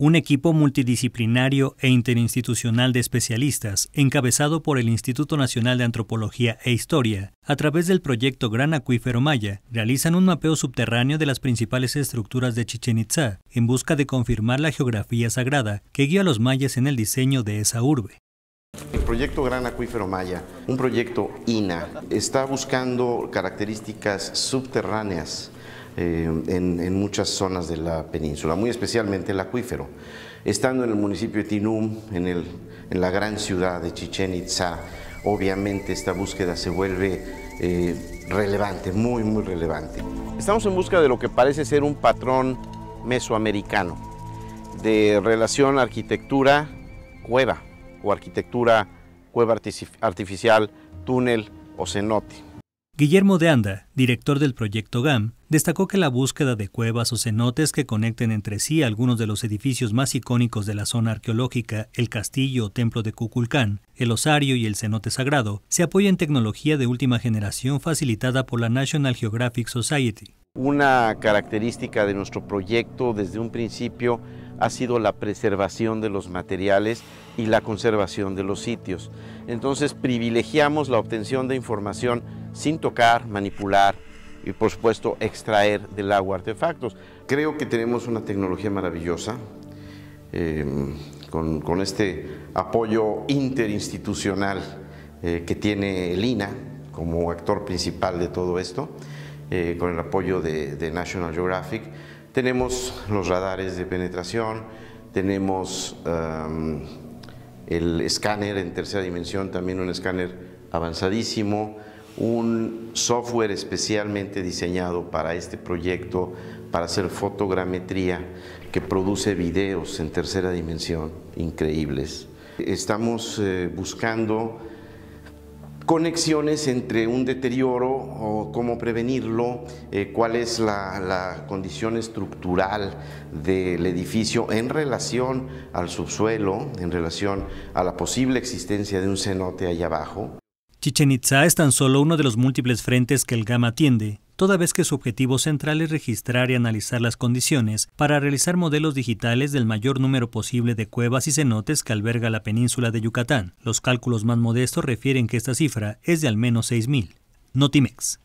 un equipo multidisciplinario e interinstitucional de especialistas, encabezado por el Instituto Nacional de Antropología e Historia, a través del proyecto Gran Acuífero Maya, realizan un mapeo subterráneo de las principales estructuras de Chichen Itzá, en busca de confirmar la geografía sagrada que guía a los mayas en el diseño de esa urbe. El proyecto Gran Acuífero Maya, un proyecto INA, está buscando características subterráneas eh, en, muchas zonas de la península, muy especialmente el acuífero. Estando en el municipio de Tinum, en, en la gran ciudad de Chichen Itza, obviamente esta búsqueda se vuelve eh, relevante, muy, muy relevante. Estamos en busca de lo que parece ser un patrón mesoamericano de relación arquitectura cueva o arquitectura cueva artificial, túnel o cenote. Guillermo de Anda, director del proyecto GAM, destacó que la búsqueda de cuevas o cenotes que conecten entre sí algunos de los edificios más icónicos de la zona arqueológica, el castillo o templo de Cuculcán, el osario y el cenote sagrado, se apoya en tecnología de última generación facilitada por la National Geographic Society. Una característica de nuestro proyecto desde un principio ha sido la preservación de los materiales y la conservación de los sitios. Entonces privilegiamos la obtención de información sin tocar, manipular y por supuesto extraer del agua artefactos. Creo que tenemos una tecnología maravillosa em, con, este apoyo interinstitucional eh, que tiene el INA como actor principal de todo esto, eh, con el apoyo de, National Geographic. Tenemos los radares de penetración, tenemos em, el escáner en tercera dimensión, también un escáner avanzadísimo, un software especialmente diseñado para este proyecto, para hacer fotogrametría, que produce videos en tercera dimensión increíbles. Estamos eh, buscando conexiones entre un deterioro o cómo prevenirlo, eh, cuál es la, la, condición estructural del edificio en relación al subsuelo, en relación a la posible existencia de un cenote allá abajo. Chichen Itza es tan solo uno de los múltiples frentes que el GAM atiende, toda vez que su objetivo central es registrar y analizar las condiciones para realizar modelos digitales del mayor número posible de cuevas y cenotes que alberga la península de Yucatán. Los cálculos más modestos refieren que esta cifra es de al menos 6.000. Notimex.